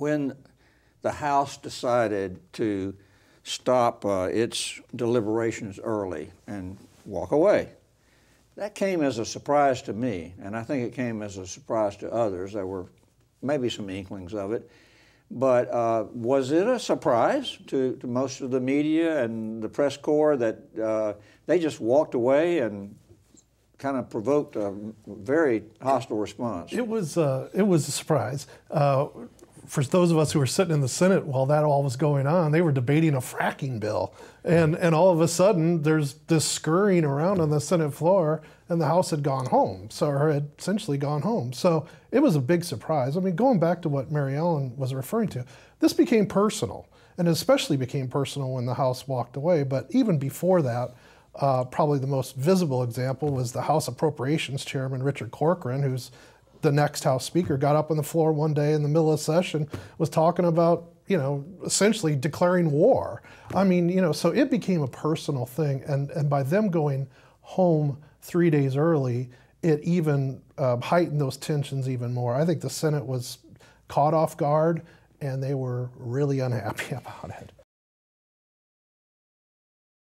when the House decided to stop uh, its deliberations early and walk away. That came as a surprise to me, and I think it came as a surprise to others. There were maybe some inklings of it. But uh, was it a surprise to, to, most of the media and the press corps that uh, they just walked away and kind of provoked a very hostile response? It was, uh, it was a surprise. Uh, for those of us who were sitting in the Senate while that all was going on, they were debating a fracking bill. And, and all of a sudden, there's this scurrying around on the Senate floor, and the House had gone home, so, or had essentially gone home. So it was a big surprise. I mean, going back to what Mary Ellen was referring to, this became personal, and especially became personal when the House walked away. But even before that, uh, probably the most visible example was the House Appropriations Chairman Richard Corcoran, who's the next House Speaker got up on the floor one day in the middle of session, was talking about, you know, essentially declaring war. I mean, you know, so it became a personal thing. And, and by them going home three days early, it even uh, heightened those tensions even more. I think the Senate was caught off guard and they were really unhappy about it.